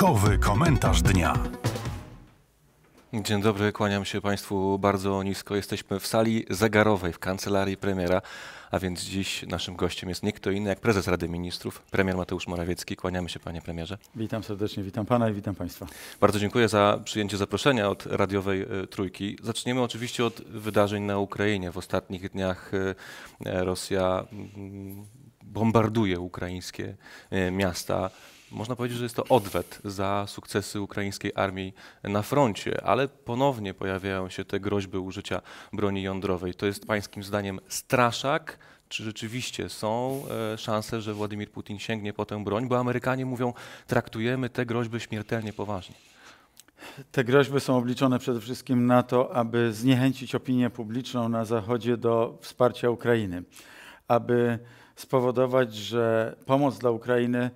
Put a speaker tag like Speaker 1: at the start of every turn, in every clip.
Speaker 1: Naukowy komentarz dnia. Dzień dobry, kłaniam się Państwu bardzo nisko. Jesteśmy w sali zegarowej w kancelarii premiera, a więc dziś naszym gościem jest nie kto inny jak prezes Rady Ministrów, premier Mateusz Morawiecki. Kłaniamy się Panie Premierze.
Speaker 2: Witam serdecznie, witam
Speaker 1: Pana i witam Państwa. Bardzo dziękuję za przyjęcie zaproszenia od radiowej e, trójki. Zaczniemy oczywiście od wydarzeń na Ukrainie. W ostatnich dniach e, e, Rosja mm, bombarduje ukraińskie miasta. Można powiedzieć, że jest to odwet za sukcesy ukraińskiej armii na froncie, ale ponownie pojawiają się te groźby użycia broni jądrowej. To jest pańskim zdaniem straszak, czy rzeczywiście są e, szanse, że Władimir Putin sięgnie po tę broń, bo Amerykanie mówią, traktujemy te groźby śmiertelnie poważnie.
Speaker 2: Te groźby są obliczone przede wszystkim na to, aby zniechęcić opinię publiczną na Zachodzie do wsparcia Ukrainy, aby spowodować, że pomoc dla Ukrainy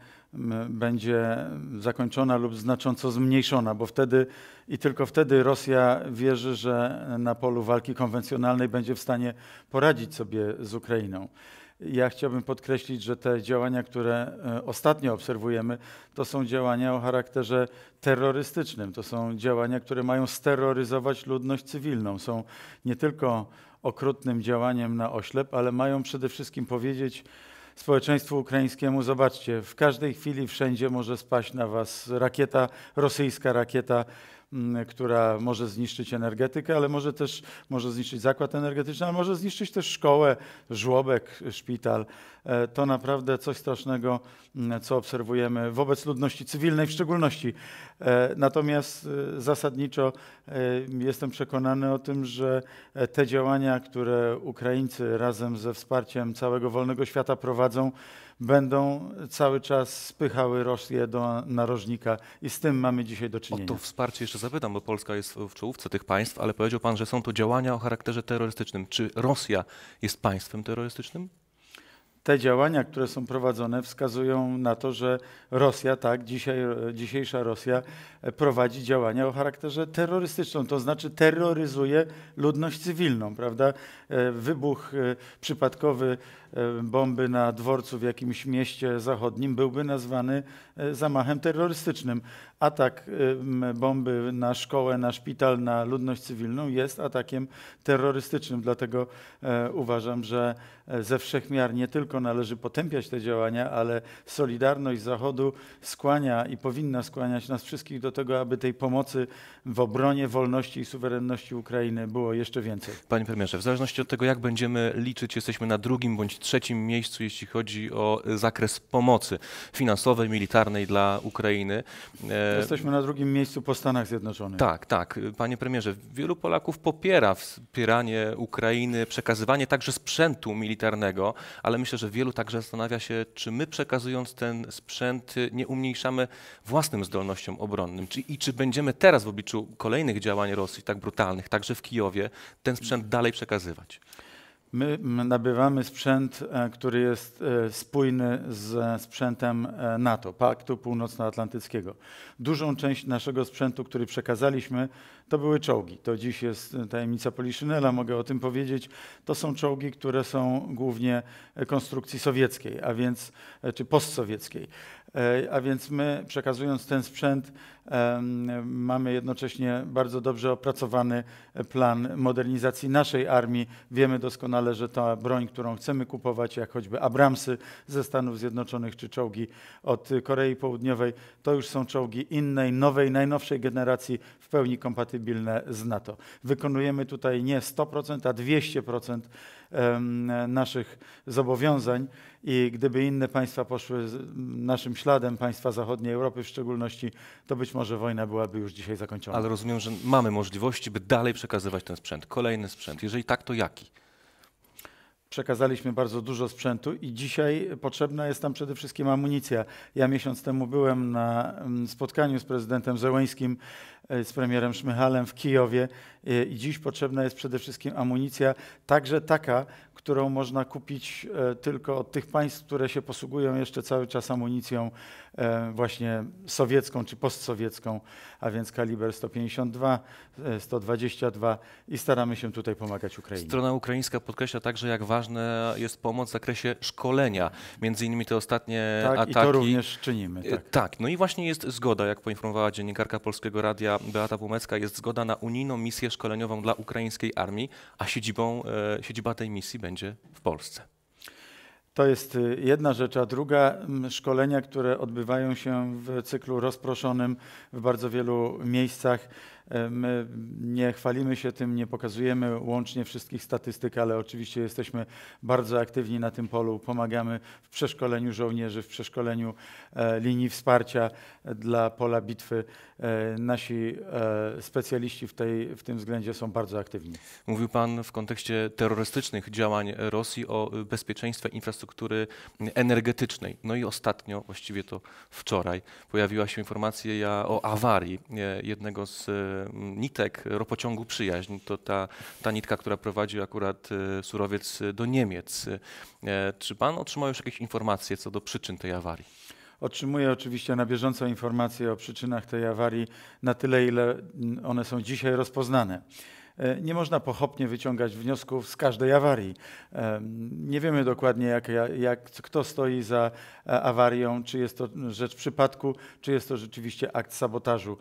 Speaker 2: będzie zakończona lub znacząco zmniejszona, bo wtedy i tylko wtedy Rosja wierzy, że na polu walki konwencjonalnej będzie w stanie poradzić sobie z Ukrainą. Ja chciałbym podkreślić, że te działania, które e, ostatnio obserwujemy, to są działania o charakterze terrorystycznym. To są działania, które mają steroryzować ludność cywilną. Są nie tylko okrutnym działaniem na oślep, ale mają przede wszystkim powiedzieć, społeczeństwu ukraińskiemu, zobaczcie, w każdej chwili wszędzie może spaść na was rakieta, rosyjska rakieta, mm, która może zniszczyć energetykę, ale może też może zniszczyć zakład energetyczny, ale może zniszczyć też szkołę, żłobek, szpital. E, to naprawdę coś strasznego, mm, co obserwujemy wobec ludności cywilnej w szczególności. E, natomiast e, zasadniczo jestem przekonany o tym, że te działania, które Ukraińcy razem ze wsparciem całego wolnego świata prowadzą, będą cały czas spychały Rosję do narożnika i z
Speaker 1: tym mamy dzisiaj do czynienia. O to wsparcie jeszcze zapytam, bo Polska jest w czołówce tych państw, ale powiedział Pan, że są to działania o charakterze terrorystycznym. Czy Rosja jest państwem terrorystycznym? te
Speaker 2: działania, które są prowadzone, wskazują na to, że Rosja, tak, dzisiaj, dzisiejsza Rosja e, prowadzi działania o charakterze terrorystycznym, to znaczy terroryzuje ludność cywilną, prawda? E, wybuch e, przypadkowy E, bomby na dworcu w jakimś mieście zachodnim byłby nazwany e, zamachem terrorystycznym. Atak e, bomby na szkołę, na szpital, na ludność cywilną jest atakiem terrorystycznym. Dlatego uważam, że ze wszechmiar nie tylko należy potępiać te działania, ale solidarność Zachodu skłania i powinna skłaniać nas wszystkich do tego, aby tej pomocy w obronie wolności i suwerenności Ukrainy było jeszcze
Speaker 1: więcej. Panie premierze, w zależności od tego, jak będziemy liczyć, jesteśmy na drugim bądź trzecim miejscu, jeśli chodzi o zakres pomocy finansowej, militarnej dla Ukrainy. E, Jesteśmy
Speaker 2: na drugim miejscu po Stanach Zjednoczonych. Tak,
Speaker 1: tak. Panie premierze, wielu Polaków popiera wspieranie Ukrainy, przekazywanie także sprzętu militarnego, ale myślę, że wielu także zastanawia się, czy my przekazując ten sprzęt y, nie umniejszamy własnym zdolnościom obronnym i czy będziemy teraz w obliczu kolejnych działań Rosji, tak brutalnych, także w Kijowie, ten sprzęt dalej przekazywać.
Speaker 2: My nabywamy sprzęt, e, który jest e, spójny ze sprzętem e, NATO, Paktu Północnoatlantyckiego. Dużą część naszego sprzętu, który przekazaliśmy, to były czołgi. To dziś jest tajemnica Poliszynela, mogę o tym powiedzieć. To są czołgi, które są głównie konstrukcji sowieckiej, a więc, e, czy postsowieckiej. E, a więc my przekazując ten sprzęt mamy jednocześnie bardzo dobrze opracowany plan modernizacji naszej armii. Wiemy doskonale, że ta broń, którą chcemy kupować, jak choćby Abramsy ze Stanów Zjednoczonych czy czołgi od Korei Południowej, to już są czołgi innej, nowej, najnowszej generacji w pełni kompatybilne kompatybilne z NATO. Wykonujemy tutaj nie 100%, a 200% naszych zobowiązań i gdyby inne państwa poszły naszym śladem, państwa zachodniej Europy w szczególności, to być może wojna byłaby już dzisiaj zakończona. Ale
Speaker 1: rozumiem, że mamy możliwości, by dalej przekazywać ten sprzęt, kolejny sprzęt. Jeżeli tak, to jaki?
Speaker 2: przekazaliśmy bardzo dużo sprzętu i dzisiaj potrzebna jest tam przede wszystkim amunicja. Ja miesiąc temu byłem na mm, spotkaniu z prezydentem Zełeńskim, e, z premierem Szmychalem w Kijowie E, i dziś potrzebna jest przede wszystkim amunicja, także taka, którą można kupić e, tylko od tych państw, które się posługują jeszcze cały czas amunicją e, właśnie sowiecką czy postsowiecką, a więc kaliber 152, 122 i staramy się tutaj pomagać
Speaker 1: Ukrainie. Strona ukraińska podkreśla także, jak ważna jest pomoc w zakresie szkolenia, między innymi te ostatnie tak, ataki. Tak, i to również czynimy. Tak. tak, no i właśnie jest zgoda, jak poinformowała dziennikarka Polskiego Radia Beata Pumecka, jest zgoda na unijną misję szkoleniową dla ukraińskiej armii, a siedzibą, e, siedziba tej misji będzie w Polsce.
Speaker 2: To jest y, jedna rzecz, a druga szkolenia, które odbywają się w cyklu rozproszonym w bardzo wielu miejscach. E, my nie chwalimy się tym, nie pokazujemy łącznie wszystkich statystyk, ale oczywiście jesteśmy bardzo aktywni na tym polu. Pomagamy w przeszkoleniu żołnierzy, w przeszkoleniu e, linii wsparcia e, dla pola bitwy.
Speaker 1: Nasi specjaliści w, tej, w tym względzie są bardzo aktywni. Mówił Pan w kontekście terrorystycznych działań Rosji o bezpieczeństwie infrastruktury energetycznej. No i ostatnio, właściwie to wczoraj, pojawiła się informacja o awarii jednego z Mm, nitek ropociągu Przyjaźń. To ta, ta nitka, która prowadzi akurat e, surowiec do Niemiec. E, czy pan otrzymał już jakieś informacje co do przyczyn tej awarii?
Speaker 2: Otrzymuję oczywiście na bieżąco informacje o przyczynach tej awarii, na tyle, ile one są dzisiaj rozpoznane. E, nie można pochopnie wyciągać wniosków z każdej awarii. Nie wiemy dokładnie, jak, jak, kto stoi za awarią, czy jest to rzecz przypadku, czy jest to rzeczywiście akt sabotażu.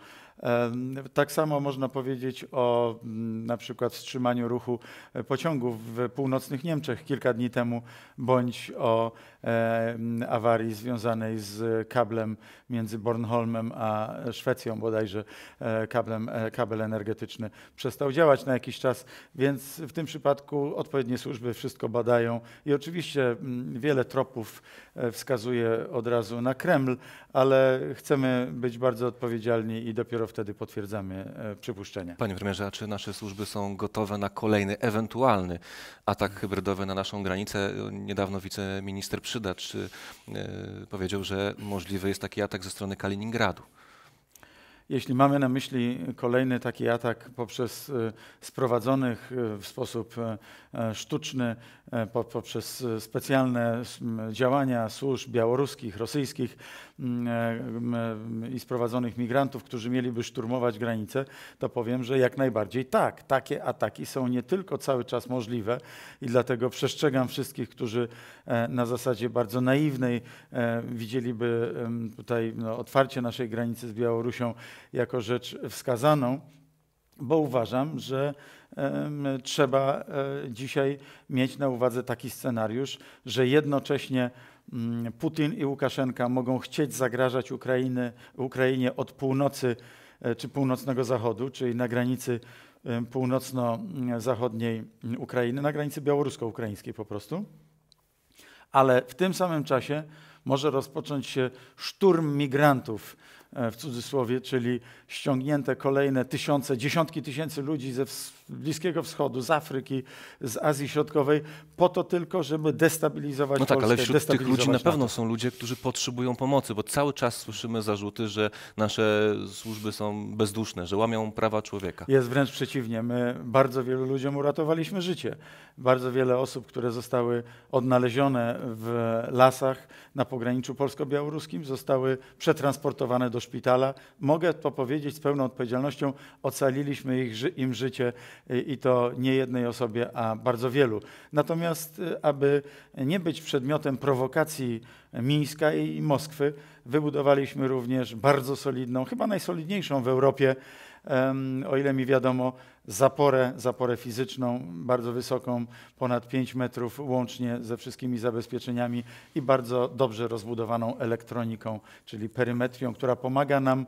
Speaker 2: Tak samo można powiedzieć o mm, na przykład wstrzymaniu ruchu e, pociągów w północnych Niemczech kilka dni temu, bądź o e, mm, awarii związanej z kablem między Bornholmem a Szwecją bodajże. E, kablem, kabel energetyczny przestał działać na jakiś czas, więc w tym przypadku odpowiednie służby wszystko badają i oczywiście mm, wiele tropów wskazuje od razu na Kreml, ale chcemy być bardzo odpowiedzialni
Speaker 1: i dopiero dopiero wtedy potwierdzamy e, przypuszczenia. Panie premierze, a czy nasze służby są gotowe na kolejny ewentualny atak hybrydowy na naszą granicę? Niedawno wiceminister Przydacz e, powiedział, że możliwy jest taki atak ze strony Kaliningradu.
Speaker 2: Jeśli mamy na myśli kolejny taki atak poprzez e, sprowadzonych w sposób sztuczny, poprzez specjalne działania służb białoruskich, rosyjskich, Mm, e, e, i sprowadzonych migrantów, którzy mieliby szturmować granice, to powiem, że jak najbardziej tak. Takie ataki są nie tylko cały czas możliwe i dlatego przestrzegam wszystkich, którzy e, na zasadzie bardzo naiwnej widzieliby tutaj no, otwarcie naszej granicy z Białorusią jako rzecz wskazaną, bo uważam, że trzeba dzisiaj mieć na uwadze taki scenariusz, że jednocześnie Mm, Putin i Łukaszenka mogą chcieć zagrażać Ukrainy, Ukrainie od północy e, czy północnego zachodu, czyli na granicy e, północno-zachodniej Ukrainy, na granicy białorusko-ukraińskiej po prostu. Ale w tym samym czasie może rozpocząć się szturm migrantów E, w cudzysłowie, czyli ściągnięte kolejne tysiące, dziesiątki tysięcy ludzi ze Bliskiego Wschodu, z Afryki, z Azji Środkowej, po to tylko, żeby destabilizować No tak, Polskę, ale wśród tych ludzi na pewno
Speaker 1: są ludzie, którzy potrzebują pomocy, bo cały czas słyszymy zarzuty, że nasze służby są bezduszne, że łamią prawa człowieka. Jest wręcz
Speaker 2: przeciwnie. My bardzo wielu ludziom uratowaliśmy życie bardzo wiele osób, które zostały odnalezione w lasach na pograniczu polsko-białoruskim, zostały przetransportowane do szpitala. Mogę to powiedzieć z pełną odpowiedzialnością, ocaliliśmy ich, im życie y, i to nie jednej osobie, a bardzo wielu. Natomiast, y, aby nie być przedmiotem prowokacji Mińska i Moskwy, wybudowaliśmy również bardzo solidną, chyba najsolidniejszą w Europie, o ile mi wiadomo, zaporę, zaporę fizyczną bardzo wysoką, ponad 5 metrów łącznie ze wszystkimi zabezpieczeniami i bardzo dobrze rozbudowaną elektroniką, czyli perymetrią, która pomaga nam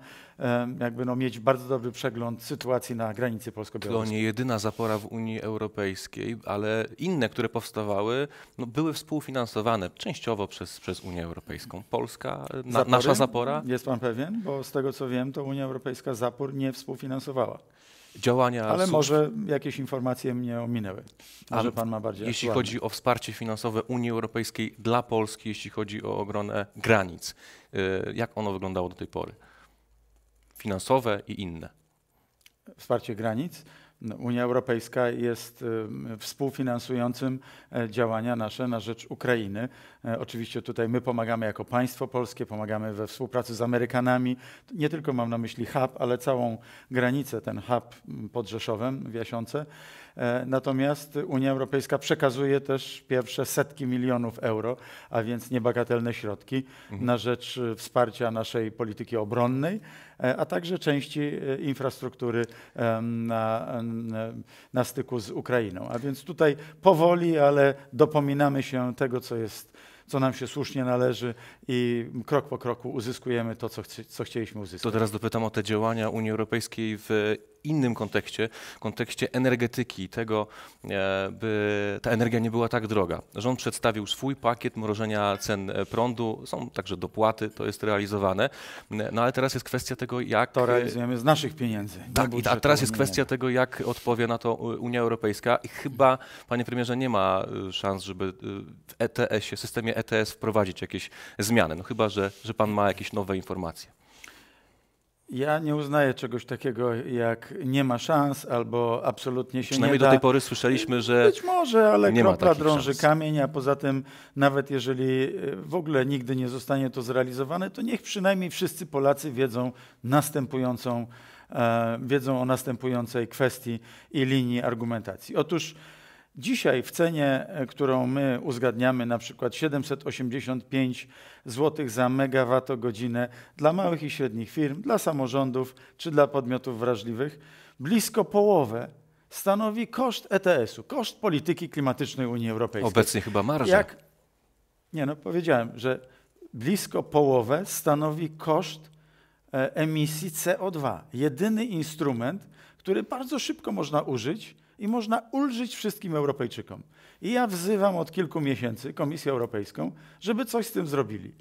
Speaker 2: jakby no, mieć bardzo dobry przegląd sytuacji na granicy polsko-białoruskiej. To
Speaker 1: nie jedyna zapora w Unii Europejskiej, ale inne, które powstawały, no, były współfinansowane częściowo przez, przez Unię Europejską. Polska, na, nasza zapora?
Speaker 2: Jest pan pewien? Bo z tego co wiem, to Unia Europejska zapór nie współfinansowała
Speaker 1: działania. Ale może
Speaker 2: jakieś informacje mnie
Speaker 1: ominęły. Może pan ma bardziej Jeśli chodzi o wsparcie finansowe Unii Europejskiej dla Polski, jeśli chodzi o obronę granic, y, jak ono wyglądało do tej pory? Finansowe i inne.
Speaker 2: Wsparcie granic. Unia Europejska jest współfinansującym e, działania nasze na rzecz Ukrainy. E, oczywiście tutaj my pomagamy jako państwo polskie, pomagamy we współpracy z Amerykanami. Nie tylko mam na myśli hub, ale całą granicę, ten hub pod Rzeszowem w Jasiące. E, natomiast Unia Europejska przekazuje też pierwsze setki milionów euro, a więc niebagatelne środki mhm. na rzecz wsparcia naszej polityki obronnej, a także części infrastruktury na E, na, styku z Ukrainą. A więc tutaj powoli, ale dopominamy się tego, co jest co nam się słusznie należy i krok po kroku uzyskujemy to, co, chci, co chcieliśmy uzyskać. To teraz
Speaker 1: dopytam o te działania Unii Europejskiej w innym kontekście, kontekście energetyki, tego, e, by ta energia nie była tak droga. Rząd przedstawił swój pakiet mrożenia cen e, prądu, są także dopłaty, to jest realizowane, no ale teraz jest kwestia tego, jak... To realizujemy
Speaker 2: z naszych pieniędzy. Tak, a teraz jest kwestia
Speaker 1: tego, jak odpowie na to e, Unia Europejska i chyba, panie premierze, nie ma szans, żeby w ETS-ie, systemie ETS wprowadzić jakieś zmiany, no chyba, że, że pan ma jakieś nowe informacje.
Speaker 2: Ja nie uznaję czegoś takiego jak nie ma szans albo absolutnie się nie da. do tej pory słyszeliśmy,
Speaker 1: że Być może, ale nie kropla ma drąży
Speaker 2: szans. kamień, a poza tym nawet jeżeli e, w ogóle nigdy nie zostanie to zrealizowane, to niech przynajmniej wszyscy Polacy wiedzą następującą, e, wiedzą o następującej kwestii i linii argumentacji. Otóż Dzisiaj w cenie, e, którą my uzgadniamy, na przykład 785 zł za megawattogodzinę dla małych i średnich firm, dla samorządów czy dla podmiotów wrażliwych, blisko połowę stanowi koszt ETS-u, koszt polityki klimatycznej Unii Europejskiej. Obecnie chyba marża. Jak, nie no, powiedziałem, że blisko połowę stanowi koszt e, emisji CO2. Jedyny instrument, który bardzo szybko można użyć, i można ulżyć wszystkim Europejczykom. I ja wzywam od kilku miesięcy Komisję Europejską, żeby coś z tym zrobili.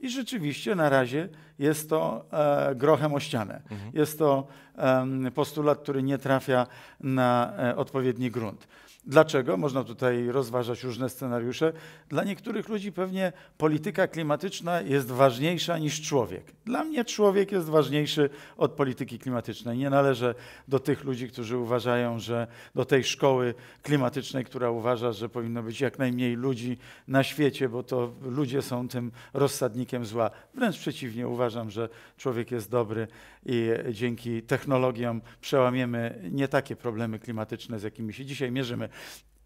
Speaker 2: I rzeczywiście na razie jest to e, grochem o ścianę. Mhm. Jest to e, postulat, który nie trafia na e, odpowiedni grunt. Dlaczego? Można tutaj rozważać różne scenariusze. Dla niektórych ludzi pewnie polityka klimatyczna jest ważniejsza niż człowiek. Dla mnie człowiek jest ważniejszy od polityki klimatycznej. Nie należę do tych ludzi, którzy uważają, że do tej szkoły klimatycznej, która uważa, że powinno być jak najmniej ludzi na świecie, bo to ludzie są tym rozsadnikiem zła. Wręcz przeciwnie, uważam, uważam, że człowiek jest dobry i dzięki technologiom przełamiemy nie takie problemy klimatyczne, z jakimi się dzisiaj mierzymy.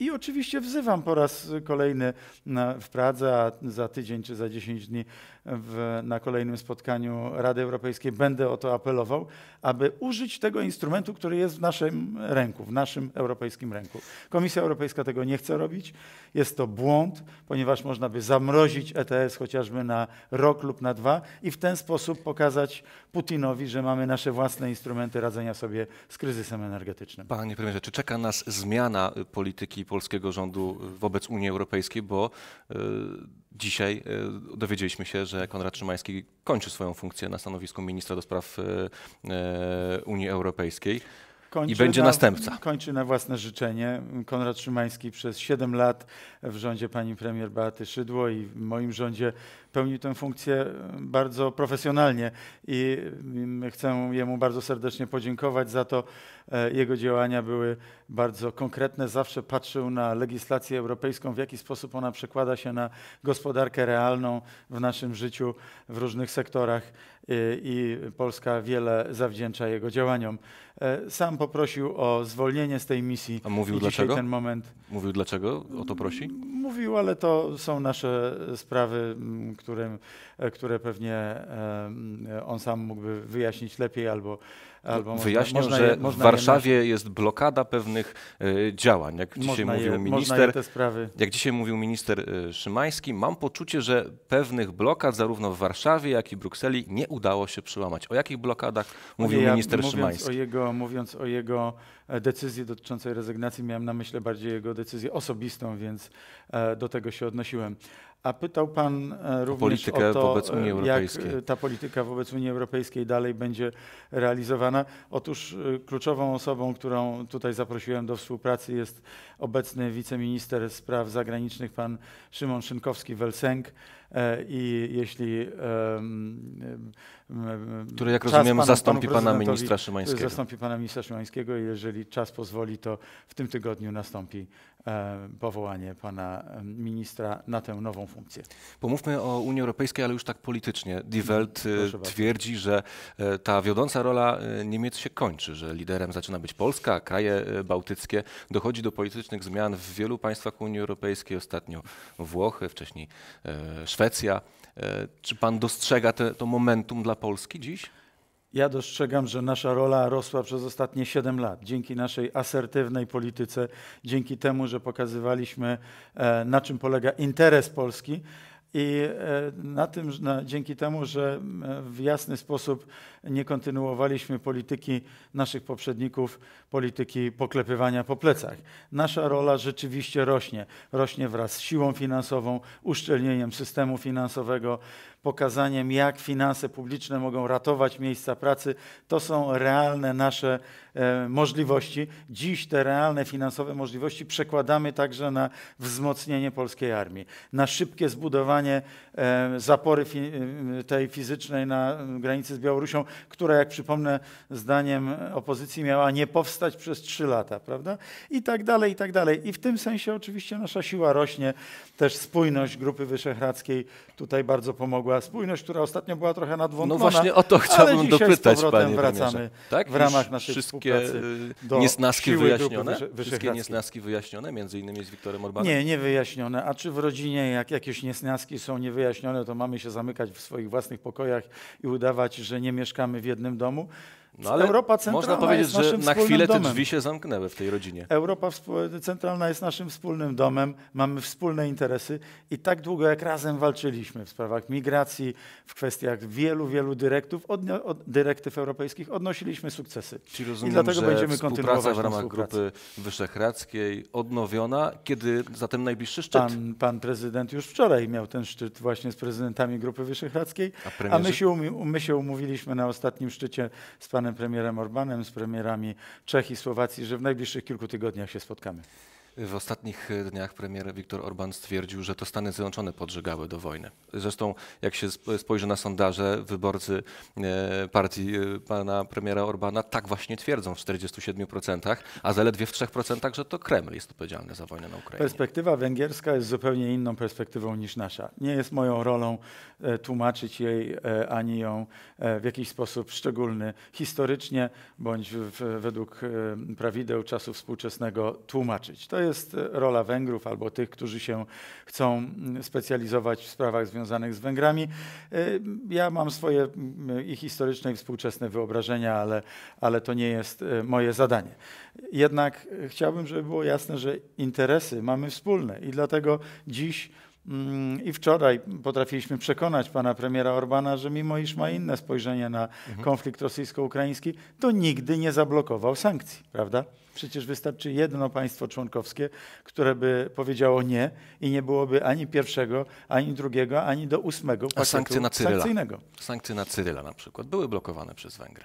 Speaker 2: I oczywiście wzywam po raz kolejny w Pradze, a za tydzień czy za 10 dni w, na kolejnym spotkaniu Rady Europejskiej będę o to apelował, aby użyć tego instrumentu, który jest w naszym ręku, w naszym europejskim ręku. Komisja Europejska tego nie chce robić. Jest to błąd, ponieważ można by zamrozić ETS chociażby na rok lub na dwa i w ten sposób pokazać Putinowi, że mamy nasze własne instrumenty radzenia sobie z kryzysem energetycznym.
Speaker 1: Panie premierze, czy czeka nas zmiana polityki polskiego rządu wobec Unii Europejskiej, bo e, dzisiaj e, dowiedzieliśmy się, że Konrad Szymański kończy swoją funkcję na stanowisku ministra do spraw e, Unii Europejskiej. Kończy I będzie na, następca.
Speaker 2: Kończy na własne życzenie. Konrad Szymański przez 7 lat w rządzie pani premier Beaty Szydło i w moim rządzie pełnił tę funkcję bardzo profesjonalnie i mm, chcę jemu bardzo serdecznie podziękować za to, E, jego działania były bardzo konkretne. Zawsze patrzył na legislację europejską, w jaki sposób ona przekłada się na gospodarkę realną w naszym życiu, w różnych sektorach e, i Polska wiele zawdzięcza jego działaniom. E, sam poprosił o zwolnienie z tej misji. A mówił dlaczego? Ten moment.
Speaker 1: Mówił dlaczego o to prosi?
Speaker 2: Mówił, ale to są nasze sprawy, którym E, które pewnie e, mm, on sam mógłby wyjaśnić lepiej albo,
Speaker 1: albo Wyjaśniał, można, że można w Warszawie je... jest blokada pewnych e, działań, jak dzisiaj można mówił je, minister. Jak dzisiaj mówił minister Szymański, mam poczucie, że pewnych blokad zarówno w Warszawie, jak i Brukseli nie udało się przełamać. O jakich blokadach mówił ja, minister mówiąc Szymański? O
Speaker 2: jego, mówiąc o jego decyzji dotyczącej rezygnacji, miałem na myśli bardziej jego decyzję osobistą, więc do tego się odnosiłem. A pytał Pan e, również o, o to, e, jak ta polityka wobec Unii Europejskiej dalej będzie realizowana. Otóż e, kluczową osobą, którą tutaj zaprosiłem do współpracy jest obecny wiceminister spraw zagranicznych, pan Szymon Szynkowski-Welsenk i jeśli... Który, jak rozumiem, panu, zastąpi panu pana ministra Szymańskiego. Zastąpi pana ministra Szymańskiego i jeżeli czas pozwoli, to w tym tygodniu nastąpi E, powołanie pana e, ministra na tę nową funkcję. Pomówmy
Speaker 1: o Unii Europejskiej, ale już tak politycznie. Die mhm. Welt e, Proszę twierdzi, bardzo. że ta wiodąca rola Niemiec się kończy, że liderem zaczyna być Polska, kraje bałtyckie. Dochodzi do politycznych zmian w wielu państwach Unii Europejskiej, ostatnio Włochy, wcześniej Szwecja. Czy pan dostrzega te, to momentum dla Polski dziś? Ja dostrzegam,
Speaker 2: że nasza rola rosła przez ostatnie 7 lat dzięki naszej asertywnej polityce, dzięki temu, że pokazywaliśmy, e, na czym polega interes Polski. I e, na tym, na, dzięki temu, że w jasny sposób nie kontynuowaliśmy polityki naszych poprzedników, polityki poklepywania po plecach. Nasza rola rzeczywiście rośnie. Rośnie wraz z siłą finansową, uszczelnieniem systemu finansowego, pokazaniem, jak finanse publiczne mogą ratować miejsca pracy. To są realne nasze e, możliwości. Dziś te realne finansowe możliwości przekładamy także na wzmocnienie polskiej armii, na szybkie zbudowanie e, zapory e, tej fizycznej na granicy z Białorusią, która, jak przypomnę, zdaniem opozycji miała nie powstać przez trzy lata, prawda? I tak dalej, i tak dalej. I w tym sensie oczywiście nasza siła rośnie. Też spójność Grupy Wyszehradzkiej tutaj bardzo pomogła była spójność, która ostatnio była trochę nadwątlona. No właśnie o to chciałbym dopytać, panie wracamy tak? w ramach naszej wszystkie y, do niesnaski wyjaśnione? wszystkie niesnaski
Speaker 1: wyjaśnione, między innymi z Wiktorem Orbanem? Nie, nie
Speaker 2: wyjaśnione. A czy w rodzinie, jak jakieś niesnaski są niewyjaśnione, to mamy się zamykać w swoich własnych pokojach i udawać, że nie mieszkamy w jednym domu? No ale Europa Centralna można powiedzieć, jest naszym że na chwilę domem. te drzwi
Speaker 1: się zamknęły w tej rodzinie.
Speaker 2: Europa Centralna jest naszym wspólnym domem, mamy wspólne interesy i tak długo jak razem walczyliśmy w sprawach migracji, w kwestiach wielu, wielu od, od dyrektyw europejskich odnosiliśmy sukcesy. Czyli rozumiem, I dlatego że będziemy kontynuować współpraca w ramach Grupy
Speaker 1: Wyszehradzkiej
Speaker 2: odnowiona, kiedy
Speaker 1: zatem najbliższy szczyt? Pan,
Speaker 2: pan, prezydent już wczoraj miał ten szczyt właśnie z prezydentami Grupy Wyszehradzkiej, a, a my, się, my się umówiliśmy na ostatnim szczycie z panem panem premierem Orbanem, z premierami Czech i Słowacji, że w najbliższych kilku tygodniach się spotkamy.
Speaker 1: W ostatnich e, dniach premier Viktor Orban stwierdził, że to Stany Zjednoczone podżegały do wojny. Zresztą, jak się spojrzy na sondaże, wyborcy e, partii e, pana premiera Orbana tak właśnie twierdzą w 47%, a zaledwie w 3%, że to Kreml jest odpowiedzialny za wojnę na Ukrainie.
Speaker 2: Perspektywa węgierska jest zupełnie inną perspektywą niż nasza. Nie jest moją rolą tłumaczyć jej ani ją w jakiś sposób szczególny historycznie bądź według prawideł czasu współczesnego tłumaczyć. To jest jest rola Węgrów albo tych, którzy się chcą specjalizować w sprawach związanych z Węgrami. Y, ja mam swoje y, i historyczne, i współczesne wyobrażenia, ale, ale to nie jest y, moje zadanie. Jednak chciałbym, żeby było jasne, że interesy mamy wspólne i dlatego dziś Mm, I wczoraj potrafiliśmy przekonać pana premiera Orbana, że mimo iż ma inne spojrzenie na mhm. konflikt rosyjsko-ukraiński, to nigdy nie zablokował sankcji, prawda? Przecież wystarczy jedno państwo członkowskie, które by powiedziało nie i nie byłoby ani pierwszego, ani drugiego, ani do
Speaker 1: ósmego pakietu A sankcje na Cyryla. sankcyjnego. Sankcje na Cyryla na przykład były blokowane przez Węgry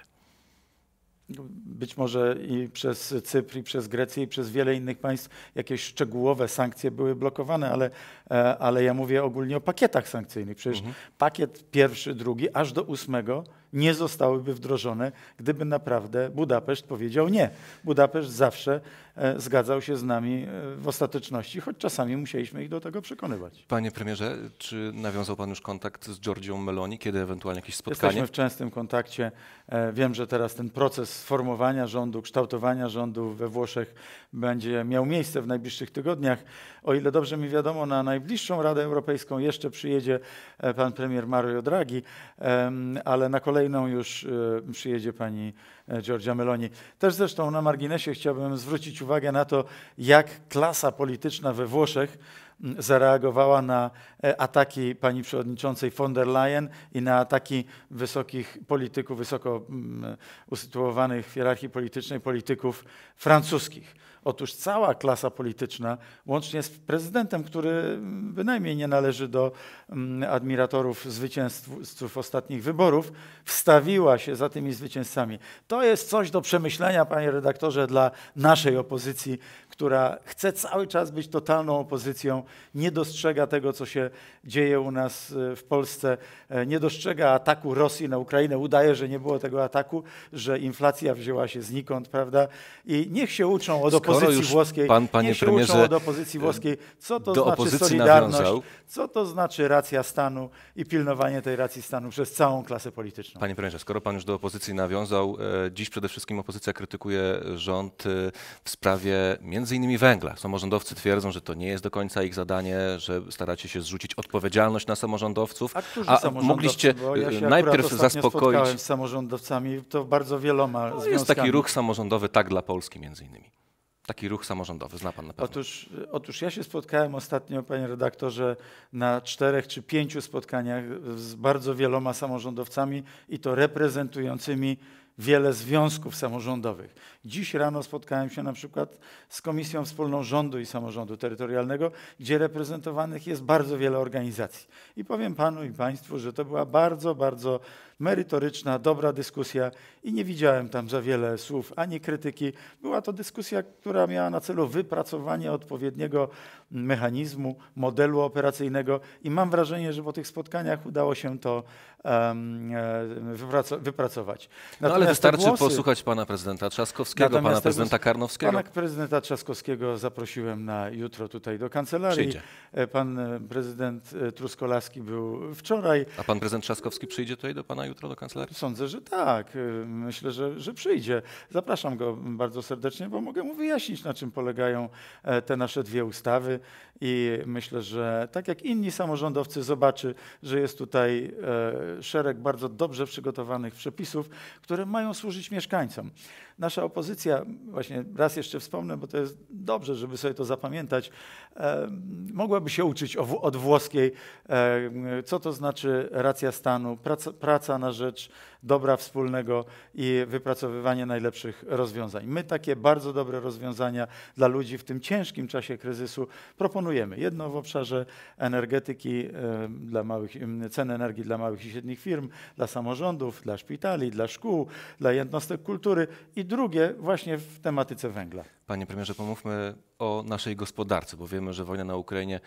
Speaker 2: być może i przez Cypr, i przez Grecję, i przez wiele innych państw jakieś szczegółowe sankcje były blokowane, ale, e, ale ja mówię ogólnie o pakietach sankcyjnych. Przecież mhm. pakiet pierwszy, drugi, aż do ósmego nie zostałyby wdrożone, gdyby naprawdę Budapeszt powiedział nie. Budapeszt zawsze e, zgadzał się z nami e, w ostateczności, choć czasami musieliśmy ich do tego przekonywać.
Speaker 1: Panie premierze, czy nawiązał pan już kontakt z Giorgią Meloni, kiedy ewentualnie jakieś spotkanie? Jesteśmy w częstym kontakcie. E, wiem, że teraz ten
Speaker 2: proces formowania rządu, kształtowania rządu we Włoszech będzie miał miejsce w najbliższych tygodniach. O ile dobrze mi wiadomo, na najbliższą Radę Europejską jeszcze przyjedzie e, pan premier Mario Draghi, ale na kolejną już e, przyjedzie pani e, Giorgia Meloni. Też zresztą na marginesie chciałbym zwrócić uwagę na to, jak klasa polityczna we Włoszech zareagowała na e, ataki pani przewodniczącej von der Leyen i na ataki wysokich polityków, wysoko mm, usytuowanych w hierarchii politycznej polityków francuskich. Otóż cała klasa polityczna, łącznie z prezydentem, który mm, bynajmniej nie należy do mm, admiratorów zwycięzców ostatnich wyborów, wstawiła się za tymi zwycięzcami. To jest coś do przemyślenia, panie redaktorze, dla naszej opozycji, która chce cały czas być totalną opozycją nie dostrzega tego, co się dzieje u nas e, w Polsce, e, nie dostrzega ataku Rosji na Ukrainę, udaje, że nie było tego ataku, że inflacja wzięła się znikąd, prawda? I niech się uczą od Skoro opozycji włoskiej, pan, panie niech się uczą od opozycji e, włoskiej, co to znaczy solidarność, nawiązał. co to znaczy racja stanu i pilnowanie tej racji stanu przez całą klasę polityczną.
Speaker 1: Panie premierze, skoro pan już do opozycji nawiązał, dziś przede wszystkim opozycja krytykuje rząd w sprawie między innymi węgla. Samorządowcy twierdzą, że to nie jest do końca ich zadanie, że staracie się zrzucić odpowiedzialność na samorządowców. A, którzy a samorządowcy, mogliście ja e, najpierw zaspokoić. z
Speaker 2: samorządowcami, to bardzo wieloma. No, jest taki ruch
Speaker 1: samorządowy, tak dla Polski między innymi. Taki ruch samorządowy, zna Pan na pewno. Otóż,
Speaker 2: e, otóż ja się spotkałem ostatnio, panie redaktorze, na czterech czy pięciu spotkaniach z bardzo wieloma samorządowcami i to reprezentującymi wiele związków samorządowych. Dziś rano spotkałem się na przykład z Komisją Wspólną Rządu i Samorządu Terytorialnego, gdzie reprezentowanych jest bardzo wiele organizacji. I powiem panu i państwu, że to była bardzo, bardzo merytoryczna, dobra dyskusja i nie widziałem tam za wiele słów ani krytyki. Była to dyskusja, która miała na celu wypracowanie odpowiedniego mechanizmu, modelu operacyjnego i mam wrażenie, że po tych spotkaniach udało się to um, wypracować. no ale wystarczy głosy, posłuchać pana
Speaker 1: prezydenta Trzaskowskiego, pana prezydenta Karnowskiego. Pana
Speaker 2: prezydenta Trzaskowskiego zaprosiłem na jutro tutaj do kancelarii. Przyjdzie. E, pan prezydent e, Truskolaski był wczoraj.
Speaker 1: A pan prezydent Trzaskowski przyjdzie tutaj do pana jutro? jutro do kancelarii?
Speaker 2: Sądzę, że tak. Y, myślę, że, że przyjdzie. Zapraszam go bardzo serdecznie, bo mogę mu wyjaśnić, na czym polegają e, te nasze dwie ustawy i myślę, że tak jak inni samorządowcy zobaczy, że jest tutaj e, szereg bardzo dobrze przygotowanych przepisów, które mają służyć mieszkańcom. Nasza opozycja, właśnie raz jeszcze wspomnę, bo to jest dobrze, żeby sobie to zapamiętać, e, mogłaby się uczyć od włoskiej, e, co to znaczy racja stanu, praca, praca na rzecz dobra wspólnego i wypracowywanie najlepszych rozwiązań. My takie bardzo dobre rozwiązania dla ludzi w tym ciężkim czasie kryzysu proponujemy. Jedno w obszarze energetyki, e, dla małych, cen energii dla małych i średnich firm, dla samorządów, dla szpitali, dla szkół, dla jednostek kultury i drugie właśnie w tematyce węgla.
Speaker 1: Panie premierze, pomówmy o naszej gospodarce, bo wiemy, że wojna na Ukrainie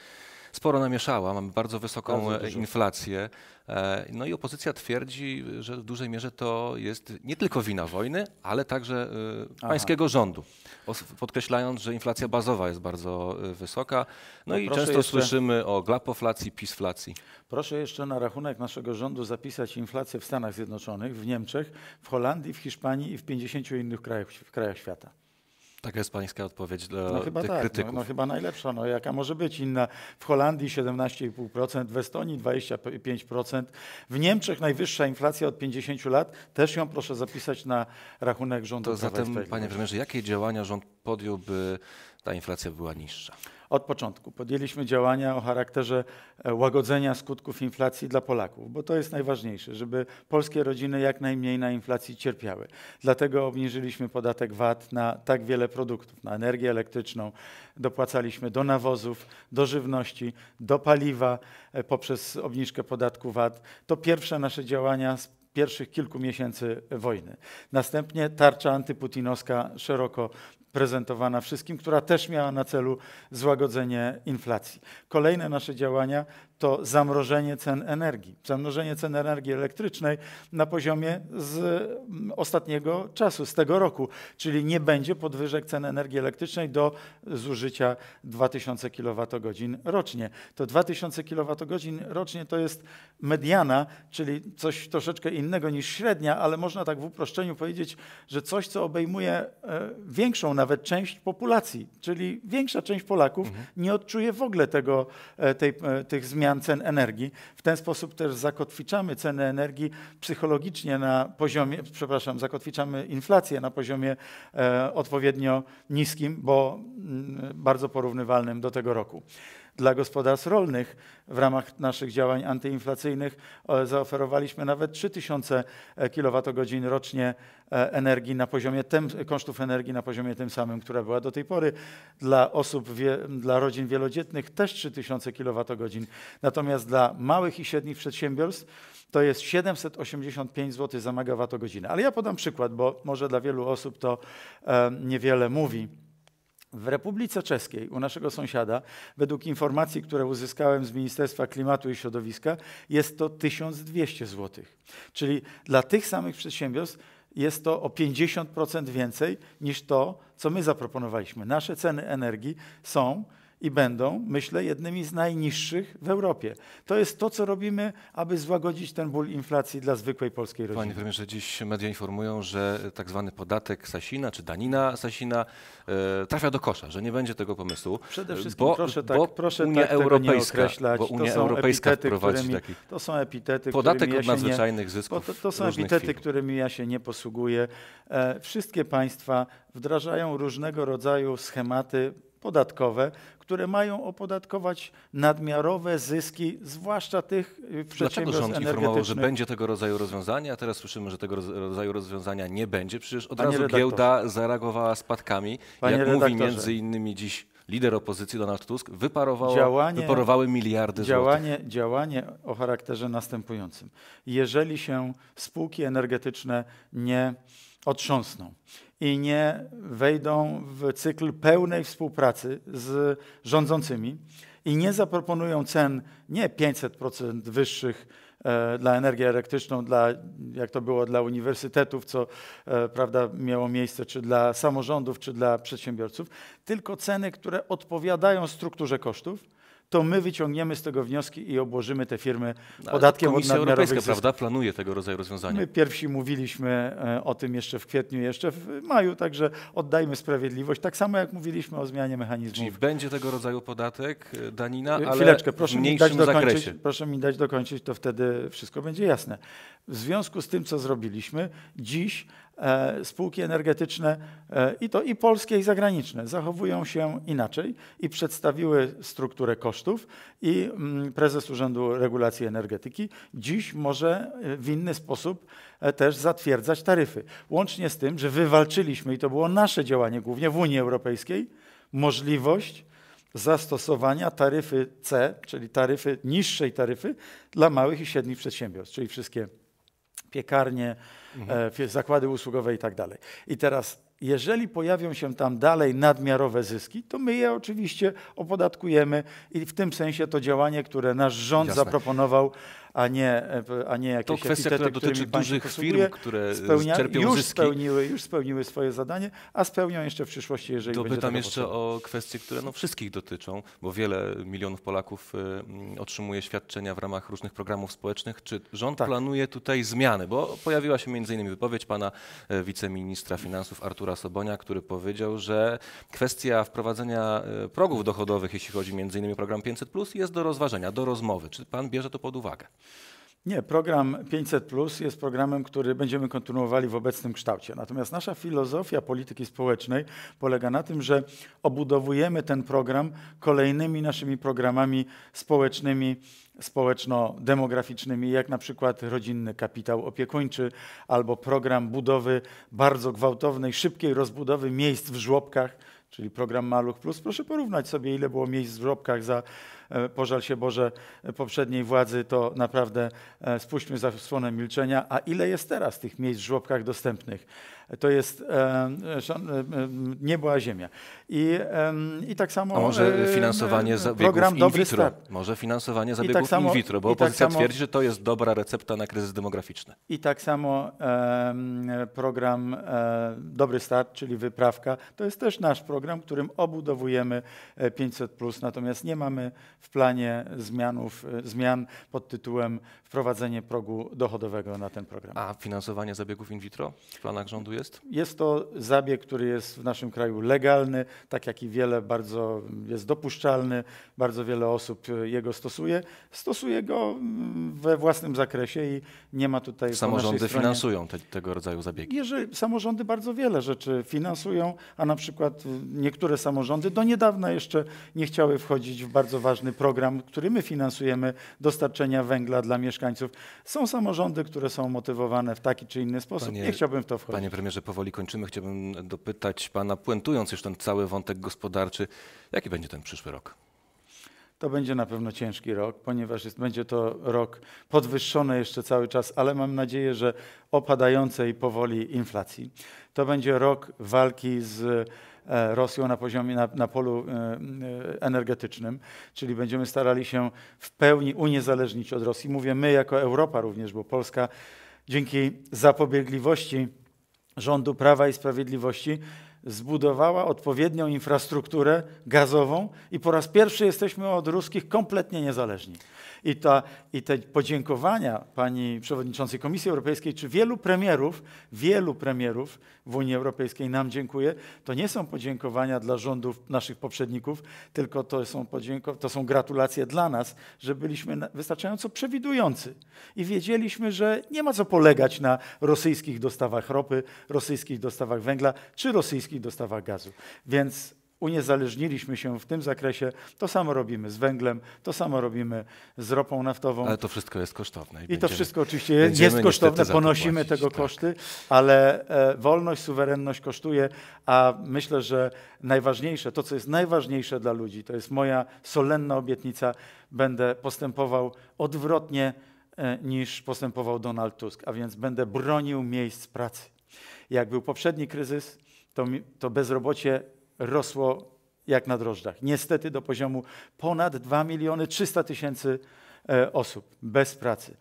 Speaker 1: sporo namieszała. Mamy bardzo wysoką bardzo e, inflację. E, no i opozycja twierdzi, że w dużej mierze to jest nie tylko wina wojny, ale także e, Aha. pańskiego rządu. Podkreślając, że inflacja bazowa jest bardzo wysoka. No, no i często jeszcze... słyszymy o glapoflacji, pisflacji. Proszę jeszcze na
Speaker 2: rachunek naszego rządu zapisać inflację w Stanach Zjednoczonych, w Niemczech, w Holandii, w Hiszpanii i w 50 innych krajach, krajach świata.
Speaker 1: Taka jest pańska odpowiedź dla no, chyba tych tak, no, krytyków. No, no, chyba najlepsza,
Speaker 2: no, jaka może być inna. W Holandii 17,5%, w Estonii 25%, w Niemczech najwyższa inflacja od 50 lat. Też ją proszę zapisać na rachunek rządu. To zatem, panie premierze,
Speaker 1: jakie działania rząd podjął by ta inflacja była niższa?
Speaker 2: od początku. Podjęliśmy działania o charakterze e, łagodzenia skutków inflacji dla Polaków, bo to jest najważniejsze, żeby polskie rodziny jak najmniej na inflacji cierpiały. Dlatego obniżyliśmy podatek VAT na tak wiele produktów, na energię elektryczną, dopłacaliśmy do nawozów, do żywności, do paliwa e, poprzez obniżkę podatku VAT. To pierwsze nasze działania pierwszych kilku miesięcy wojny. Następnie tarcza antyputinowska szeroko prezentowana wszystkim, która też miała na celu złagodzenie inflacji. Kolejne nasze działania to zamrożenie cen energii. Zamrożenie cen energii elektrycznej na poziomie z mm, ostatniego czasu, z tego roku, czyli nie będzie podwyżek cen energii elektrycznej do zużycia 2000 kWh rocznie. To 2000 kWh rocznie to jest mediana, czyli coś troszeczkę innego niż średnia, ale można tak w uproszczeniu powiedzieć, że coś, co obejmuje e, większą nawet część populacji, czyli większa część Polaków mhm. nie odczuje w ogóle tego, e, tej, e, tych zmian zmian cen energii. W ten sposób też zakotwiczamy ceny energii psychologicznie na poziomie, przepraszam, zakotwiczamy inflację na poziomie e, odpowiednio niskim, bo mm, bardzo porównywalnym do tego roku dla gospodarstw rolnych. W ramach naszych działań antyinflacyjnych e, zaoferowaliśmy nawet 3000 e, kWh rocznie e, energii na poziomie tym, kosztów energii na poziomie tym samym, która była do tej pory. Dla osób, dla rodzin wielodzietnych też 3000 kWh. Natomiast dla małych i średnich przedsiębiorstw to jest 785 zł za megawattogodzinę. Ale ja podam przykład, bo może dla wielu osób to e, niewiele mówi. W Republice Czeskiej, u naszego sąsiada, według informacji, które uzyskałem z Ministerstwa Klimatu i Środowiska, jest to 1200 zł. Czyli dla tych samych przedsiębiorstw jest to o 50% więcej niż to, co my zaproponowaliśmy. Nasze ceny energii są i będą, myślę, jednymi z najniższych w Europie. To jest to, co robimy, aby złagodzić ten ból inflacji dla zwykłej polskiej rodziny. Panie
Speaker 1: premierze, dziś media informują, że tak zwany podatek Sasina czy danina Sasina e, trafia do kosza, że nie będzie tego pomysłu. Przede e, wszystkim bo, proszę, tak, bo proszę Unia tak Europejska, bo Unia to Europejska epitety, wprowadzi którymi, taki To są epitety, Podatek ja od nadzwyczajnych nie, zysków. To, to są epitety, firm.
Speaker 2: którymi ja się nie posługuję. E, wszystkie państwa wdrażają różnego rodzaju schematy podatkowe, które mają opodatkować nadmiarowe zyski, zwłaszcza tych przedsiębiorstw y, Dlaczego rząd informował, że będzie
Speaker 1: tego rodzaju rozwiązanie, a teraz słyszymy, że tego rodzaju rozwiązania nie będzie? Przecież od Panie razu redaktorze. giełda zareagowała spadkami, Panie jak mówi między innymi dziś lider opozycji Donald Tusk, działanie, wyparowały miliardy działanie,
Speaker 2: złotych. Działanie o charakterze następującym. Jeżeli się spółki energetyczne nie otrząsną i nie wejdą w cykl pełnej współpracy z rządzącymi i nie zaproponują cen nie 500% wyższych e, dla energii elektrycznej dla, jak to było dla uniwersytetów, co e, prawda miało miejsce, czy dla samorządów, czy dla przedsiębiorców, tylko ceny, które odpowiadają strukturze kosztów to my wyciągniemy z tego wnioski i obłożymy te firmy no, podatkiem Komisja od nadmiarowych Europejska, prawda, planuje
Speaker 1: tego rodzaju rozwiązania. My
Speaker 2: pierwsi mówiliśmy e, o tym jeszcze w kwietniu, jeszcze w maju, także oddajmy sprawiedliwość. Tak samo jak mówiliśmy o zmianie mechanizmu.
Speaker 1: Czyli będzie tego rodzaju podatek, e, danina, e, ale Chwileczkę, proszę w mniejszym mi dać dokończyć, zakresie.
Speaker 2: Proszę mi dać dokończyć, to wtedy wszystko będzie jasne. W związku z tym, co zrobiliśmy, dziś E, spółki energetyczne e, i to i polskie, i zagraniczne zachowują się inaczej i przedstawiły strukturę kosztów i mm, prezes Urzędu Regulacji Energetyki dziś może e, w inny sposób też zatwierdzać taryfy. Łącznie z tym, że wywalczyliśmy, i to było nasze działanie głównie w Unii Europejskiej, możliwość zastosowania taryfy C, czyli taryfy niższej taryfy dla małych i średnich przedsiębiorstw, czyli wszystkie piekarnie, mhm. E, zakłady usługowe i tak dalej. I teraz, jeżeli pojawią się tam dalej nadmiarowe zyski, to my je oczywiście opodatkujemy i w tym sensie to działanie, które nasz rząd Jasne. zaproponował, a nie, e, a nie jakieś To kwestia, epitety, która dotyczy dużych firm, które spełnia, czerpią już zyski. Spełniły, już spełniły swoje zadanie, a spełnią jeszcze w przyszłości, jeżeli To będzie tam jeszcze
Speaker 1: o kwestie, które no, wszystkich dotyczą, bo wiele milionów Polaków y, mm, otrzymuje świadczenia w ramach różnych programów społecznych. Czy rząd tak. planuje tutaj zmiany? Bo pojawiła się między innymi wypowiedź pana e, wiceministra finansów Artura Sobonia, który powiedział, że kwestia wprowadzenia e, progów dochodowych, jeśli chodzi między innymi o program 500+, jest do rozważenia, do rozmowy. Czy pan bierze to pod uwagę?
Speaker 2: Nie, program 500 Plus jest programem, który będziemy kontynuowali w obecnym kształcie. Natomiast nasza filozofia polityki społecznej polega na tym, że obudowujemy ten program kolejnymi naszymi programami społecznymi, społeczno-demograficznymi, jak na przykład rodzinny kapitał opiekuńczy albo program budowy bardzo gwałtownej, szybkiej rozbudowy miejsc w żłobkach, czyli program Maluch Plus. Proszę porównać sobie, ile było miejsc w żłobkach za E, pożal się Boże e, poprzedniej władzy, to naprawdę e, spuśćmy zasłonę milczenia. A ile jest teraz tych miejsc w żłobkach dostępnych? To jest niebo a ziemia. I, i tak samo... A może finansowanie zabiegów in vitro. Może finansowanie zabiegów tak samo, in vitro, bo tak opozycja tak samo, twierdzi, że
Speaker 1: to jest dobra recepta na kryzys demograficzny.
Speaker 2: I tak samo program Dobry Start, czyli Wyprawka, to jest też nasz program, którym obudowujemy 500+, plus, natomiast nie mamy w planie zmianów, e, zmian pod tytułem wprowadzenie progu dochodowego
Speaker 1: na ten program. A finansowanie zabiegów in vitro w planach rządu jest?
Speaker 2: Jest to zabieg, który jest w naszym kraju legalny, tak jak i wiele bardzo jest dopuszczalny, bardzo wiele osób jego stosuje. Stosuje go mm, we własnym zakresie i nie ma tutaj. Samorządy finansują
Speaker 1: te, tego rodzaju zabiegi.
Speaker 2: Jeżeli samorządy bardzo wiele rzeczy finansują, a na przykład mm, niektóre samorządy do niedawna jeszcze nie chciały wchodzić w bardzo ważny program, który my finansujemy, dostarczenia węgla dla mieszkańców mieszkańców. Są samorządy, które są motywowane w taki czy inny sposób. Panie, Nie chciałbym w to wchodzić.
Speaker 1: Panie premierze, powoli kończymy. Chciałbym dopytać pana, puentując już ten cały wątek gospodarczy, jaki będzie ten przyszły rok?
Speaker 2: To będzie na pewno ciężki rok, ponieważ jest, będzie to rok podwyższony jeszcze cały czas, ale mam nadzieję, że opadającej powoli inflacji. To będzie rok walki z E, Rosją na poziomie, na, na polu e, e, energetycznym, czyli będziemy starali się w pełni uniezależnić od Rosji. Mówię my jako Europa również, bo Polska dzięki zapobiegliwości rządu Prawa i Sprawiedliwości zbudowała odpowiednią infrastrukturę gazową i po raz pierwszy jesteśmy od ruskich kompletnie niezależni. I, ta, I, te podziękowania pani przewodniczącej Komisji Europejskiej, czy wielu premierów, wielu premierów w Unii Europejskiej nam dziękuję, to nie są podziękowania dla rządów naszych poprzedników, tylko to są, podzięko, to są gratulacje dla nas, że byliśmy wystarczająco przewidujący i wiedzieliśmy, że nie ma co polegać na rosyjskich dostawach ropy, rosyjskich dostawach węgla czy rosyjskich i dostawa gazu. Więc uniezależniliśmy się w tym zakresie. To samo robimy z węglem, to samo robimy z ropą naftową. Ale to wszystko jest kosztowne. I, I będziemy, to wszystko oczywiście jest kosztowne, ponosimy tego tak. koszty, ale e, wolność, suwerenność kosztuje, a myślę, że najważniejsze, to co jest najważniejsze dla ludzi, to jest moja solenna obietnica, będę postępował odwrotnie e, niż postępował Donald Tusk, a więc będę bronił miejsc pracy. Jak był poprzedni kryzys, to, to bezrobocie rosło jak na drożdżach. Niestety do poziomu ponad 2 miliony 300 tysięcy e, osób bez pracy.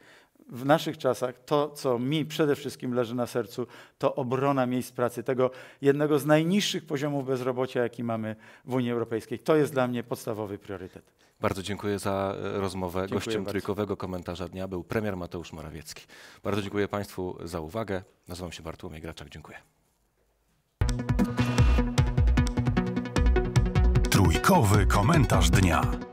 Speaker 2: W naszych czasach to, co mi przede wszystkim leży na sercu, to obrona miejsc pracy, tego jednego z najniższych poziomów bezrobocia, jaki mamy w Unii Europejskiej. To jest dla mnie podstawowy
Speaker 1: priorytet. Bardzo dziękuję za e, rozmowę. Dziękuję Gościem bardzo. trójkowego komentarza dnia był premier Mateusz Morawiecki. Bardzo dziękuję Państwu za uwagę. Nazywam się Bartłomiej Graczak. Dziękuję. Trójkowy komentarz dnia.